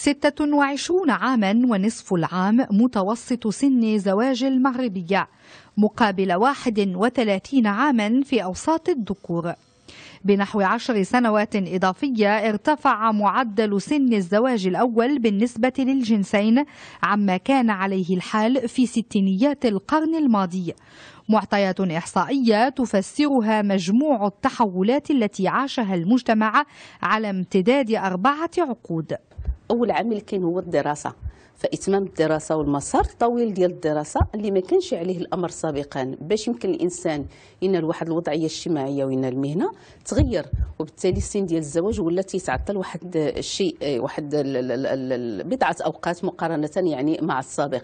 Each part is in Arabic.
26 عاما ونصف العام متوسط سن زواج المغربية مقابل 31 عاما في أوساط الذكور بنحو عشر سنوات إضافية ارتفع معدل سن الزواج الأول بالنسبة للجنسين عما كان عليه الحال في ستينيات القرن الماضي معطيات إحصائية تفسرها مجموع التحولات التي عاشها المجتمع على امتداد أربعة عقود اول عامل كان هو الدراسه فاتمام الدراسه والمسار الطويل ديال الدراسه اللي ما كانش عليه الامر سابقا باش يمكن الانسان ينال واحد الوضعيه الاجتماعيه وينال المهنه تغير وبالتالي السن ديال الزواج ولا تيتعطل واحد الشيء آه، واحد بضعه اوقات مقارنه يعني مع السابق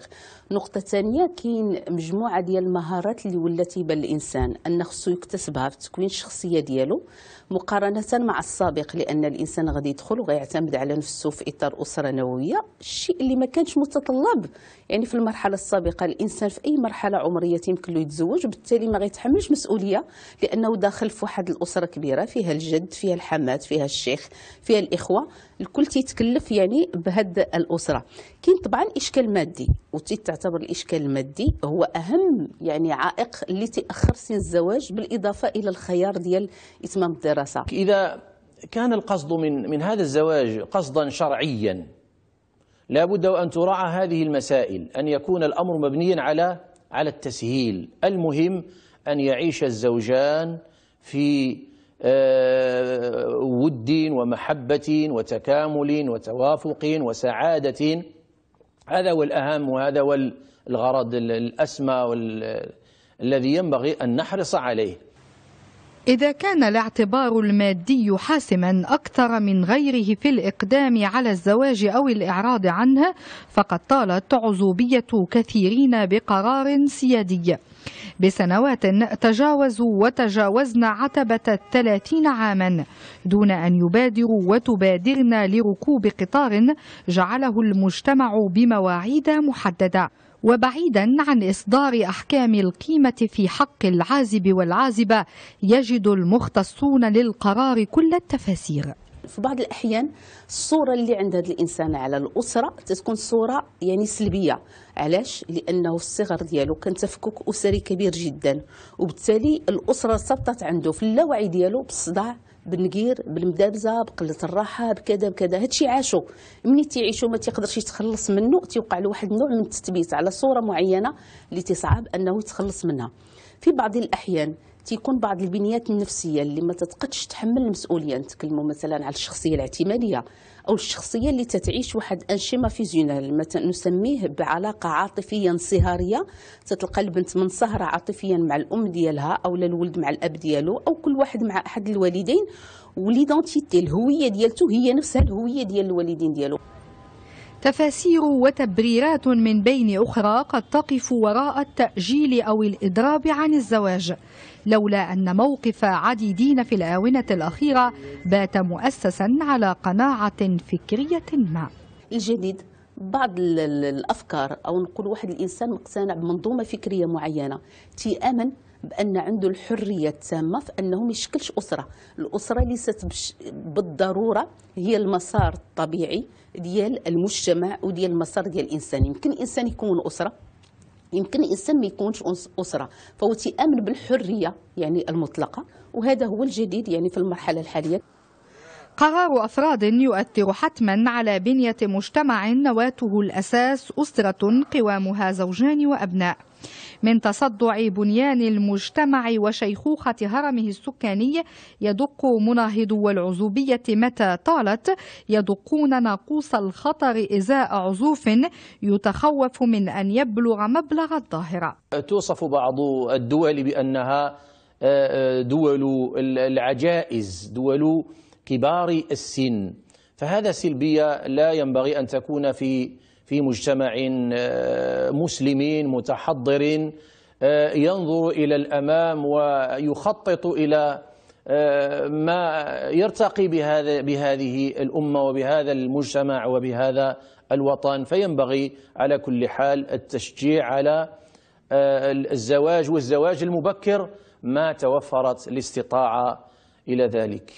نقطه ثانيه كاين مجموعه ديال المهارات اللي ولات تيبان الانسان ان خصو يكتسبها في تكوين الشخصيه ديالو مقارنه مع السابق لان الانسان غادي يدخل وغيعتمد على نفسه في اطار اسره نوويه الشيء اللي ما كان كانش متطلب يعني في المرحله السابقه الانسان في اي مرحله عمريه يمكن له يتزوج وبالتالي ما غيتحملش مسؤوليه لانه داخل في واحد الاسره كبيره فيها الجد فيها الحمات فيها الشيخ فيها الاخوه الكل تيتكلف يعني بهاد الاسره كاين طبعا اشكال مادي وتعتبر الاشكال المادي هو اهم يعني عائق اللي تاخر سن الزواج بالاضافه الى الخيار ديال اتمام الدراسه اذا كان القصد من من هذا الزواج قصدا شرعيا لا بد وأن تراعى هذه المسائل أن يكون الأمر مبنيا على على التسهيل المهم أن يعيش الزوجان في آه، ود ومحبة وتكامل وتوافق وسعادة هذا هو الأهم وهذا هو الغرض الأسمى الذي ينبغي أن نحرص عليه إذا كان الاعتبار المادي حاسما أكثر من غيره في الإقدام على الزواج أو الإعراض عنه فقد طالت عزوبية كثيرين بقرار سيادي بسنوات تجاوزوا وتجاوزنا عتبة الثلاثين عاما دون أن يبادروا وتبادرنا لركوب قطار جعله المجتمع بمواعيد محددة وبعيدا عن إصدار أحكام القيمة في حق العازب والعازبة يجد المختصون للقرار كل التفاسير في بعض الاحيان الصوره اللي عند هذا الانسان على الاسره تتكون صوره يعني سلبيه علاش لانه الصغر ديالو كان تفكك اسري كبير جدا وبالتالي الاسره ارتبطت عنده في اللاوعي ديالو بالصداع بالنقير بالمدابزه بقله الراحه بكذا بكذا هادشي عاشو ملي تيعيشو ما تيقدرش يتخلص منه تيوقع له واحد النوع من التثبيت على صوره معينه اللي تصعب انه يتخلص منها في بعض الاحيان تيكون بعض البنيات النفسيه اللي ما تتقدش تحمل المسؤوليه نتكلموا مثلا على الشخصيه الاعتماديه او الشخصيه اللي تتعيش واحد انشيما فيزيونال ما نسميه بعلاقه عاطفيه انصهاريه تتلقى البنت منصهره عاطفيا مع الام ديالها او الولد مع الاب ديالو او كل واحد مع احد الوالدين وليدونتيتي الهويه ديالته هي نفسها الهويه ديال الوالدين ديالو تفاسير وتبريرات من بين أخرى قد تقف وراء التأجيل أو الإضراب عن الزواج لولا أن موقف عديدين في الآونة الأخيرة بات مؤسسا على قناعة فكرية ما الجديد بعض الافكار او نقول واحد الانسان مقتنع بمنظومه فكريه معينه تيامن بان عنده الحريه التامه في انه ما يشكلش اسره الاسره ليست بالضروره هي المسار الطبيعي ديال المجتمع وديال المسار ديال الانسان يمكن الانسان يكون اسره يمكن الانسان ما يكونش اسره فهو تيامن بالحريه يعني المطلقه وهذا هو الجديد يعني في المرحله الحاليه قرار أفراد يؤثر حتما على بنية مجتمع نواته الأساس أسرة قوامها زوجان وأبناء من تصدع بنيان المجتمع وشيخوخة هرمه السكاني يدق مناهضو العزوبية متى طالت يدقون ناقوس الخطر إزاء عزوف يتخوف من أن يبلغ مبلغ الظاهرة توصف بعض الدول بأنها آه، آه، دول العجائز دول كبار السن فهذا سلبية لا ينبغي أن تكون في في مجتمع آه، مسلم متحضر آه، ينظر إلى الأمام ويخطط إلى آه، ما يرتقي بهذا بهذه الأمة وبهذا المجتمع وبهذا الوطن فينبغي على كل حال التشجيع على الزواج والزواج المبكر ما توفرت الاستطاعة إلى ذلك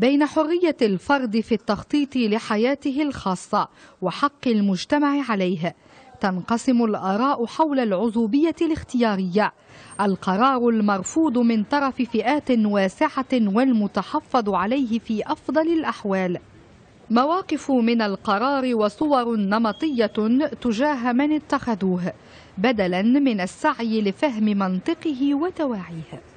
بين حرية الفرد في التخطيط لحياته الخاصة وحق المجتمع عليه تنقسم الآراء حول العزوبية الاختيارية القرار المرفوض من طرف فئات واسعة والمتحفظ عليه في أفضل الأحوال مواقف من القرار وصور نمطية تجاه من اتخذوه بدلا من السعي لفهم منطقه وتواعيه